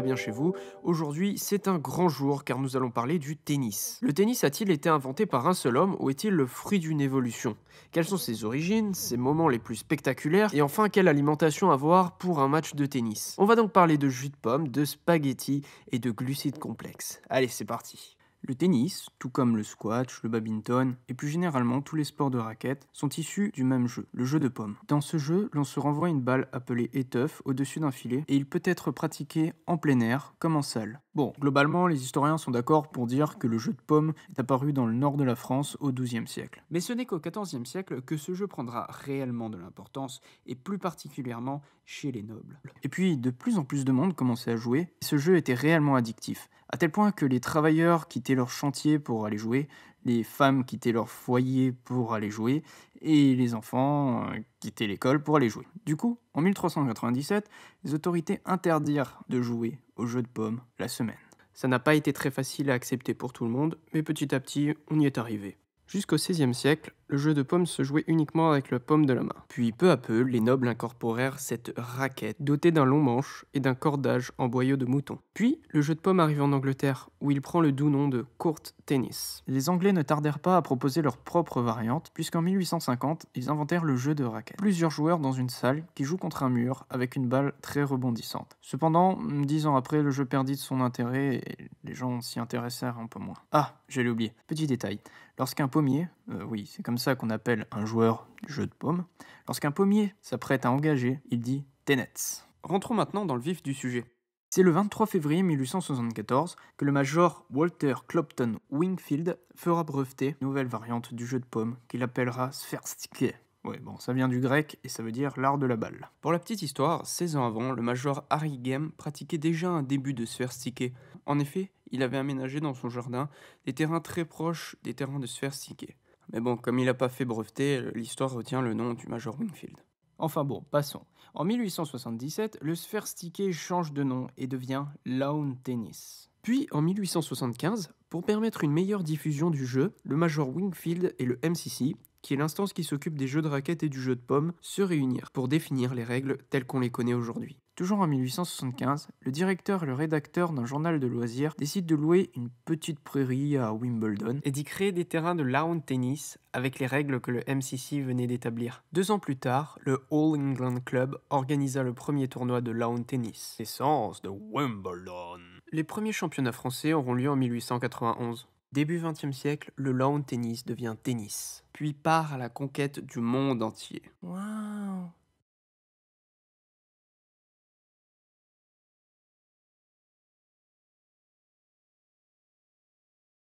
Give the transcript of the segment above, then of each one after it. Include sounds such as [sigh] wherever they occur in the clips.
bien chez vous. Aujourd'hui, c'est un grand jour car nous allons parler du tennis. Le tennis a-t-il été inventé par un seul homme ou est-il le fruit d'une évolution Quelles sont ses origines, ses moments les plus spectaculaires et enfin quelle alimentation avoir pour un match de tennis On va donc parler de jus de pomme, de spaghettis et de glucides complexes. Allez, c'est parti. Le tennis, tout comme le squash, le badminton et plus généralement tous les sports de raquettes, sont issus du même jeu, le jeu de pommes. Dans ce jeu, l'on se renvoie une balle appelée étoffe au-dessus d'un filet et il peut être pratiqué en plein air comme en salle. Bon, globalement, les historiens sont d'accord pour dire que le jeu de pommes est apparu dans le nord de la France au XIIe siècle. Mais ce n'est qu'au XIVe siècle que ce jeu prendra réellement de l'importance, et plus particulièrement chez les nobles. Et puis, de plus en plus de monde commençait à jouer, et ce jeu était réellement addictif, à tel point que les travailleurs quittaient leur chantier pour aller jouer, les femmes quittaient leur foyer pour aller jouer et les enfants euh, quittaient l'école pour aller jouer. Du coup, en 1397, les autorités interdirent de jouer au jeux de pommes la semaine. Ça n'a pas été très facile à accepter pour tout le monde, mais petit à petit, on y est arrivé. Jusqu'au XVIe siècle, le jeu de pommes se jouait uniquement avec la pomme de la main. Puis peu à peu, les nobles incorporèrent cette raquette dotée d'un long manche et d'un cordage en boyau de mouton. Puis le jeu de pomme arrive en Angleterre où il prend le doux nom de court tennis. Les Anglais ne tardèrent pas à proposer leur propre variante puisqu'en 1850, ils inventèrent le jeu de raquette. Plusieurs joueurs dans une salle qui jouent contre un mur avec une balle très rebondissante. Cependant, dix ans après, le jeu perdit de son intérêt et les gens s'y intéressèrent un peu moins. Ah, j'allais oublier. Petit détail. Lorsqu'un pommier euh, oui, c'est comme ça qu'on appelle un joueur du jeu de paume, lorsqu'un pommier s'apprête à engager, il dit Tenets. Rentrons maintenant dans le vif du sujet. C'est le 23 février 1874 que le major Walter Clopton Wingfield fera breveter une nouvelle variante du jeu de paume qu'il appellera Sferstike. Oui, bon, ça vient du grec et ça veut dire l'art de la balle. Pour la petite histoire, 16 ans avant, le major Harry Game pratiquait déjà un début de stickée. En effet, il avait aménagé dans son jardin des terrains très proches des terrains de stickée. Mais bon, comme il n'a pas fait breveter, l'histoire retient le nom du Major Wingfield. Enfin bon, passons. En 1877, le sphère stické change de nom et devient Lawn Tennis. Puis en 1875, pour permettre une meilleure diffusion du jeu, le Major Wingfield et le MCC, qui est l'instance qui s'occupe des jeux de raquettes et du jeu de pommes, se réunirent pour définir les règles telles qu'on les connaît aujourd'hui. Toujours en 1875, le directeur et le rédacteur d'un journal de loisirs décident de louer une petite prairie à Wimbledon et d'y créer des terrains de lawn tennis avec les règles que le MCC venait d'établir. Deux ans plus tard, le All England Club organisa le premier tournoi de lawn tennis, essence de Wimbledon. Les premiers championnats français auront lieu en 1891. Début XXe siècle, le lawn tennis devient tennis, puis part à la conquête du monde entier. Waouh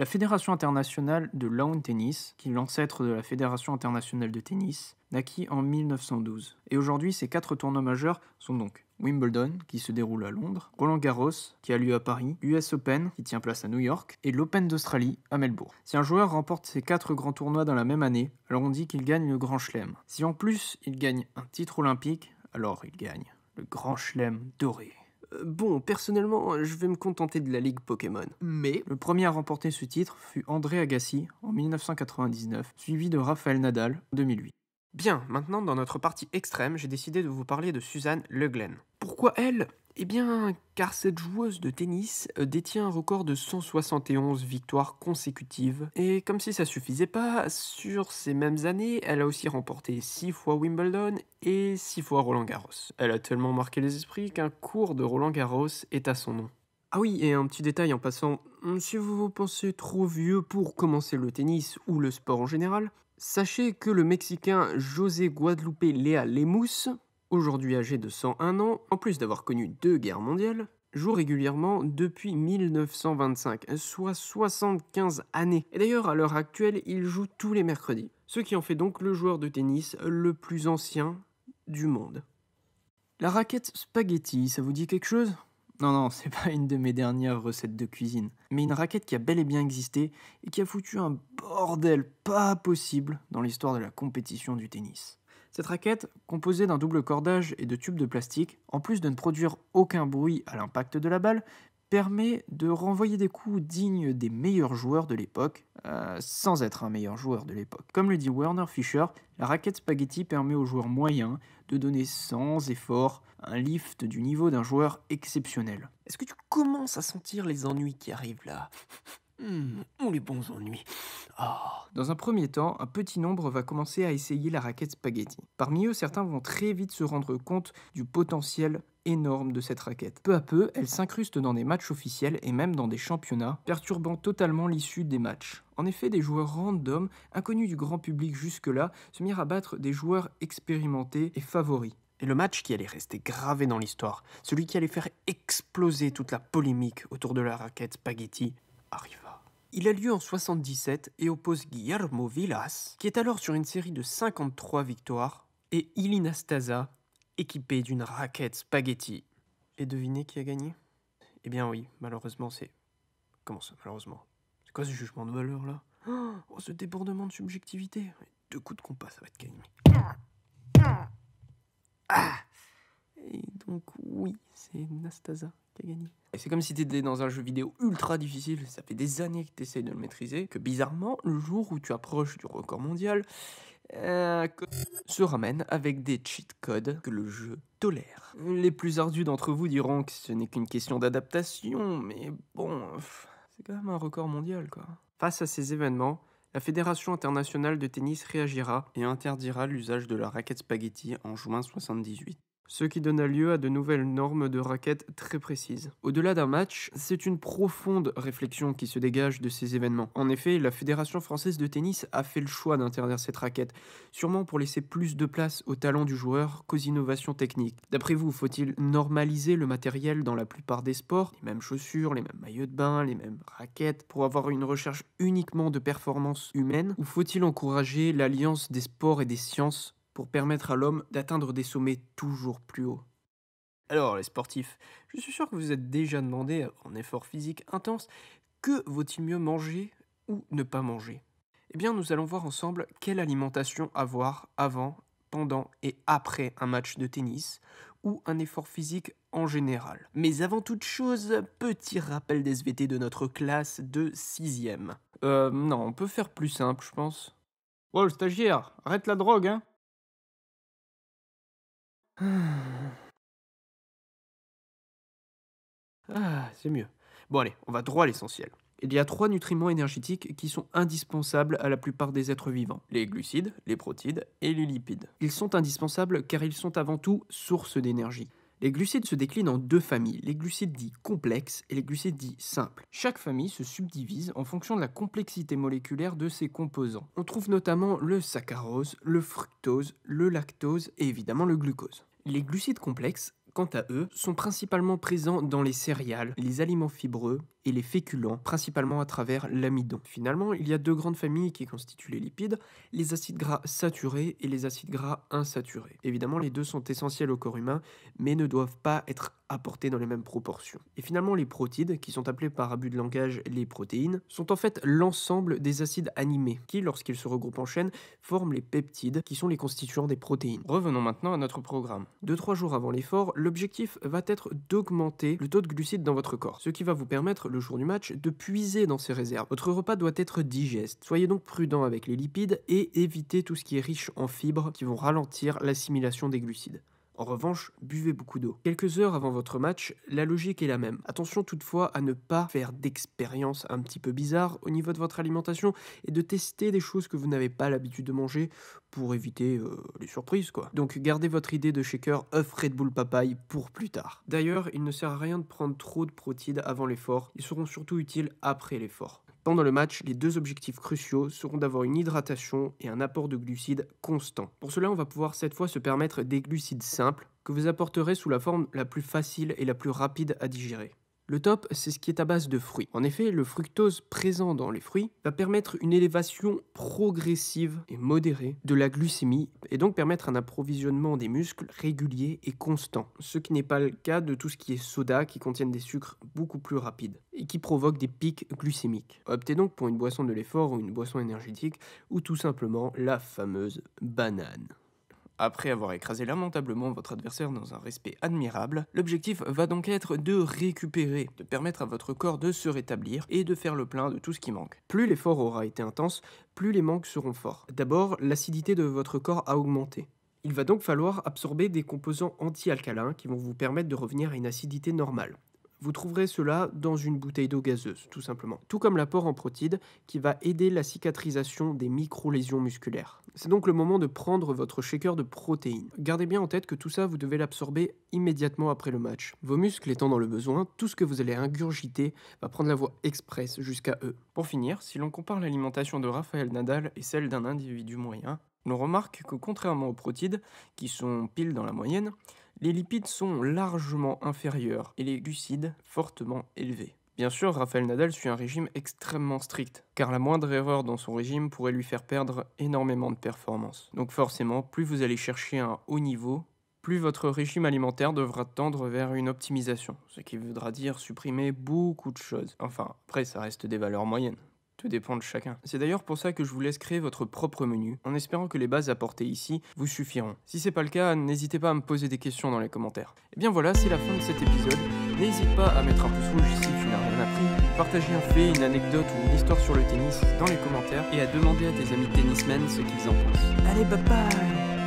La Fédération internationale de lawn tennis, qui est l'ancêtre de la Fédération internationale de tennis, naquit en 1912. Et aujourd'hui, ses quatre tournois majeurs sont donc Wimbledon, qui se déroule à Londres, Roland Garros, qui a lieu à Paris, US Open, qui tient place à New York, et l'Open d'Australie, à Melbourne. Si un joueur remporte ces quatre grands tournois dans la même année, alors on dit qu'il gagne le Grand Chelem. Si en plus il gagne un titre olympique, alors il gagne le Grand Chelem doré. Bon, personnellement, je vais me contenter de la Ligue Pokémon. Mais le premier à remporter ce titre fut André Agassi en 1999, suivi de Raphaël Nadal en 2008. Bien, maintenant dans notre partie extrême, j'ai décidé de vous parler de Suzanne Le Glen. Pourquoi elle eh bien, car cette joueuse de tennis euh, détient un record de 171 victoires consécutives. Et comme si ça suffisait pas, sur ces mêmes années, elle a aussi remporté 6 fois Wimbledon et 6 fois Roland Garros. Elle a tellement marqué les esprits qu'un cours de Roland Garros est à son nom. Ah oui, et un petit détail en passant, hum, si vous vous pensez trop vieux pour commencer le tennis ou le sport en général, sachez que le Mexicain José Guadalupe Lea Lemus aujourd'hui âgé de 101 ans, en plus d'avoir connu deux guerres mondiales, joue régulièrement depuis 1925, soit 75 années. Et d'ailleurs, à l'heure actuelle, il joue tous les mercredis, ce qui en fait donc le joueur de tennis le plus ancien du monde. La raquette spaghetti, ça vous dit quelque chose non, non, c'est pas une de mes dernières recettes de cuisine, mais une raquette qui a bel et bien existé et qui a foutu un bordel pas possible dans l'histoire de la compétition du tennis. Cette raquette, composée d'un double cordage et de tubes de plastique, en plus de ne produire aucun bruit à l'impact de la balle, permet de renvoyer des coups dignes des meilleurs joueurs de l'époque, euh, sans être un meilleur joueur de l'époque. Comme le dit Werner Fischer, la raquette spaghetti permet aux joueurs moyens de donner sans effort un lift du niveau d'un joueur exceptionnel. Est-ce que tu commences à sentir les ennuis qui arrivent là Hmm, on les bons ennuis. Ah. Dans un premier temps, un petit nombre va commencer à essayer la raquette spaghetti. Parmi eux, certains vont très vite se rendre compte du potentiel énorme de cette raquette. Peu à peu, elle s'incruste dans des matchs officiels et même dans des championnats, perturbant totalement l'issue des matchs. En effet, des joueurs random, inconnus du grand public jusque-là, se mirent à battre des joueurs expérimentés et favoris. Et le match qui allait rester gravé dans l'histoire, celui qui allait faire exploser toute la polémique autour de la raquette spaghetti, arrive. Il a lieu en 77 et oppose Guillermo Villas, qui est alors sur une série de 53 victoires, et Ilina Stasa, équipée d'une raquette spaghetti. Et devinez qui a gagné Eh bien oui, malheureusement c'est... Comment ça, malheureusement C'est quoi ce jugement de valeur là Oh, ce débordement de subjectivité Deux coups de compas, ça va être gagné. Ah donc oui, c'est Nastasa qui a gagné. Et c'est comme si tu étais dans un jeu vidéo ultra difficile, ça fait des années que tu essayes de le maîtriser, que bizarrement, le jour où tu approches du record mondial, euh, se ramène avec des cheat codes que le jeu tolère. Les plus ardus d'entre vous diront que ce n'est qu'une question d'adaptation, mais bon, c'est quand même un record mondial quoi. Face à ces événements, la Fédération internationale de tennis réagira et interdira l'usage de la raquette spaghetti en juin 78 ce qui donna lieu à de nouvelles normes de raquettes très précises. Au-delà d'un match, c'est une profonde réflexion qui se dégage de ces événements. En effet, la Fédération française de tennis a fait le choix d'interdire cette raquette, sûrement pour laisser plus de place au talent du joueur qu'aux innovations techniques. D'après vous, faut-il normaliser le matériel dans la plupart des sports Les mêmes chaussures, les mêmes maillots de bain, les mêmes raquettes, pour avoir une recherche uniquement de performance humaine Ou faut-il encourager l'alliance des sports et des sciences pour permettre à l'homme d'atteindre des sommets toujours plus hauts. Alors les sportifs, je suis sûr que vous êtes déjà demandé, en effort physique intense, que vaut-il mieux manger ou ne pas manger Eh bien nous allons voir ensemble quelle alimentation avoir avant, pendant et après un match de tennis ou un effort physique en général. Mais avant toute chose, petit rappel des de notre classe de 6 Euh non, on peut faire plus simple je pense. Oh le stagiaire, arrête la drogue hein [sighs] Ah, c'est mieux. Bon allez, on va droit à l'essentiel. Il y a trois nutriments énergétiques qui sont indispensables à la plupart des êtres vivants, les glucides, les protides et les lipides. Ils sont indispensables car ils sont avant tout sources d'énergie. Les glucides se déclinent en deux familles, les glucides dits complexes et les glucides dits simples. Chaque famille se subdivise en fonction de la complexité moléculaire de ses composants. On trouve notamment le saccharose, le fructose, le lactose et évidemment le glucose. Les glucides complexes, quant à eux, sont principalement présents dans les céréales, les aliments fibreux, et les féculents, principalement à travers l'amidon. Finalement, il y a deux grandes familles qui constituent les lipides, les acides gras saturés et les acides gras insaturés. Évidemment, les deux sont essentiels au corps humain, mais ne doivent pas être apportés dans les mêmes proportions. Et finalement, les protides, qui sont appelés par abus de langage les protéines, sont en fait l'ensemble des acides animés, qui, lorsqu'ils se regroupent en chaîne, forment les peptides, qui sont les constituants des protéines. Revenons maintenant à notre programme. Deux trois jours avant l'effort, l'objectif va être d'augmenter le taux de glucides dans votre corps, ce qui va vous permettre le jour du match de puiser dans ses réserves. Votre repas doit être digeste. Soyez donc prudent avec les lipides et évitez tout ce qui est riche en fibres qui vont ralentir l'assimilation des glucides. En revanche, buvez beaucoup d'eau. Quelques heures avant votre match, la logique est la même. Attention toutefois à ne pas faire d'expériences un petit peu bizarres au niveau de votre alimentation et de tester des choses que vous n'avez pas l'habitude de manger pour éviter euh, les surprises quoi. Donc gardez votre idée de shaker œuf Red Bull papaye pour plus tard. D'ailleurs, il ne sert à rien de prendre trop de protides avant l'effort, ils seront surtout utiles après l'effort. Pendant le match, les deux objectifs cruciaux seront d'avoir une hydratation et un apport de glucides constant. Pour cela, on va pouvoir cette fois se permettre des glucides simples que vous apporterez sous la forme la plus facile et la plus rapide à digérer. Le top, c'est ce qui est à base de fruits. En effet, le fructose présent dans les fruits va permettre une élévation progressive et modérée de la glycémie et donc permettre un approvisionnement des muscles régulier et constant, ce qui n'est pas le cas de tout ce qui est soda qui contiennent des sucres beaucoup plus rapides et qui provoquent des pics glycémiques. Optez donc pour une boisson de l'effort ou une boisson énergétique ou tout simplement la fameuse banane. Après avoir écrasé lamentablement votre adversaire dans un respect admirable, l'objectif va donc être de récupérer, de permettre à votre corps de se rétablir et de faire le plein de tout ce qui manque. Plus l'effort aura été intense, plus les manques seront forts. D'abord, l'acidité de votre corps a augmenté. Il va donc falloir absorber des composants anti-alcalins qui vont vous permettre de revenir à une acidité normale. Vous trouverez cela dans une bouteille d'eau gazeuse, tout simplement. Tout comme l'apport en protides, qui va aider la cicatrisation des micro-lésions musculaires. C'est donc le moment de prendre votre shaker de protéines. Gardez bien en tête que tout ça, vous devez l'absorber immédiatement après le match. Vos muscles étant dans le besoin, tout ce que vous allez ingurgiter va prendre la voie express jusqu'à eux. Pour finir, si l'on compare l'alimentation de Raphaël Nadal et celle d'un individu moyen, on remarque que contrairement aux protides, qui sont pile dans la moyenne, les lipides sont largement inférieurs et les glucides fortement élevés. Bien sûr, Rafael Nadal suit un régime extrêmement strict, car la moindre erreur dans son régime pourrait lui faire perdre énormément de performance. Donc forcément, plus vous allez chercher un haut niveau, plus votre régime alimentaire devra tendre vers une optimisation, ce qui voudra dire supprimer beaucoup de choses. Enfin, après, ça reste des valeurs moyennes. Tout dépend de chacun. C'est d'ailleurs pour ça que je vous laisse créer votre propre menu, en espérant que les bases apportées ici vous suffiront. Si c'est pas le cas, n'hésitez pas à me poser des questions dans les commentaires. Et eh bien voilà, c'est la fin de cet épisode. N'hésite pas à mettre un pouce rouge si tu n'as rien appris, partager un fait, une anecdote ou une histoire sur le tennis dans les commentaires et à demander à tes amis tennismen ce qu'ils en pensent. Allez, bye bye